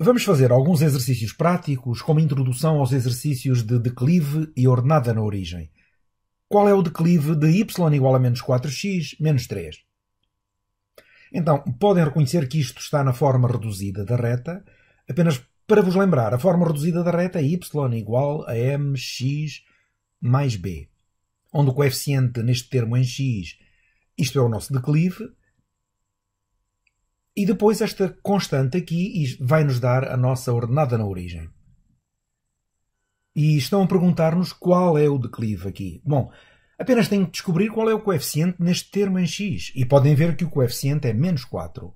Vamos fazer alguns exercícios práticos, como introdução aos exercícios de declive e ordenada na origem. Qual é o declive de y igual a menos 4x menos 3? Então, podem reconhecer que isto está na forma reduzida da reta. Apenas para vos lembrar, a forma reduzida da reta é y igual a mx mais b, onde o coeficiente neste termo em x, isto é o nosso declive, e depois esta constante aqui vai nos dar a nossa ordenada na origem. E estão a perguntar-nos qual é o declive aqui. Bom, apenas têm que descobrir qual é o coeficiente neste termo em x. E podem ver que o coeficiente é menos 4.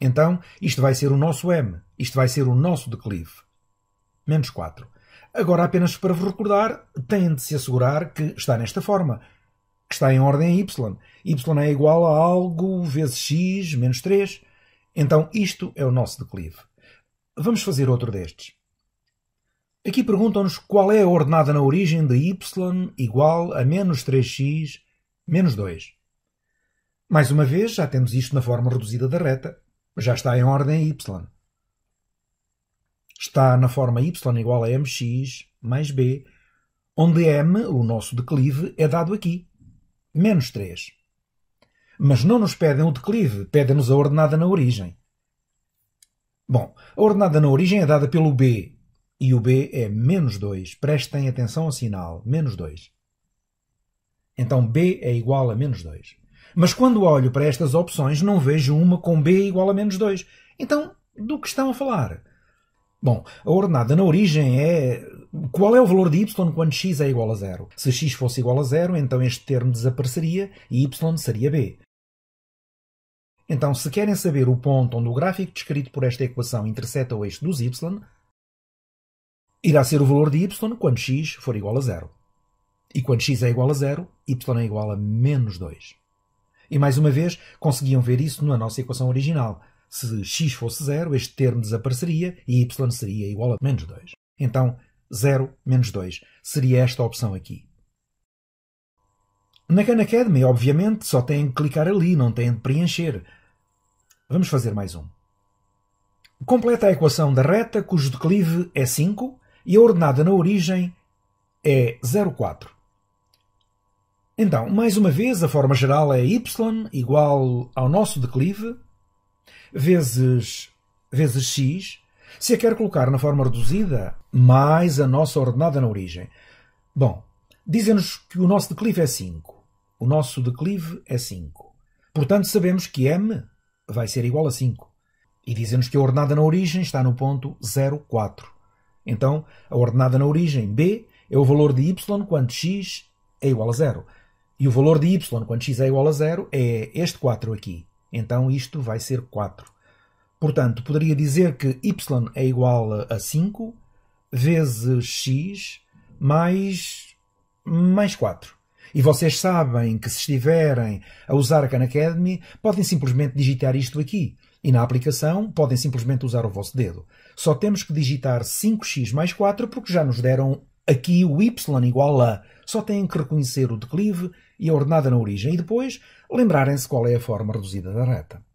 Então, isto vai ser o nosso m. Isto vai ser o nosso declive. Menos 4. Agora, apenas para vos recordar, têm de se assegurar que está nesta forma que está em ordem Y. Y é igual a algo vezes x menos 3. Então isto é o nosso declive. Vamos fazer outro destes. Aqui perguntam-nos qual é a ordenada na origem de y igual a menos 3x menos 2. Mais uma vez, já temos isto na forma reduzida da reta. Já está em ordem y. Está na forma y igual a mx mais b, onde m, o nosso declive, é dado aqui, menos 3. Mas não nos pedem o declive, pedem-nos a ordenada na origem. Bom, a ordenada na origem é dada pelo B e o B é menos 2. Prestem atenção ao sinal, menos 2. Então B é igual a menos 2. Mas quando olho para estas opções, não vejo uma com B igual a menos 2. Então, do que estão a falar? Bom, a ordenada na origem é qual é o valor de y quando x é igual a zero? Se x fosse igual a zero, então este termo desapareceria e y seria b. Então, se querem saber o ponto onde o gráfico descrito por esta equação intercepta o eixo dos y, irá ser o valor de y quando x for igual a zero. E quando x é igual a zero, y é igual a menos 2. E mais uma vez, conseguiam ver isso na nossa equação original. Se x fosse zero, este termo desapareceria e y seria igual a menos 2. Então, 0 menos 2. Seria esta opção aqui. Na Khan Academy, obviamente, só têm que clicar ali, não têm de preencher. Vamos fazer mais um. Completa a equação da reta cujo declive é 5 e a ordenada na origem é 0,4. Então, mais uma vez, a forma geral é y igual ao nosso declive vezes, vezes x se a quer colocar na forma reduzida, mais a nossa ordenada na origem. Bom, dizem-nos que o nosso declive é 5. O nosso declive é 5. Portanto, sabemos que m vai ser igual a 5. E dizem-nos que a ordenada na origem está no ponto 04. Então, a ordenada na origem b é o valor de y quando x é igual a 0. E o valor de y quando x é igual a 0 é este 4 aqui. Então isto vai ser 4. Portanto, poderia dizer que y é igual a 5 vezes x mais, mais 4. E vocês sabem que se estiverem a usar a Khan Academy, podem simplesmente digitar isto aqui. E na aplicação podem simplesmente usar o vosso dedo. Só temos que digitar 5x mais 4 porque já nos deram aqui o y igual a. Só têm que reconhecer o declive e a ordenada na origem e depois lembrarem-se qual é a forma reduzida da reta.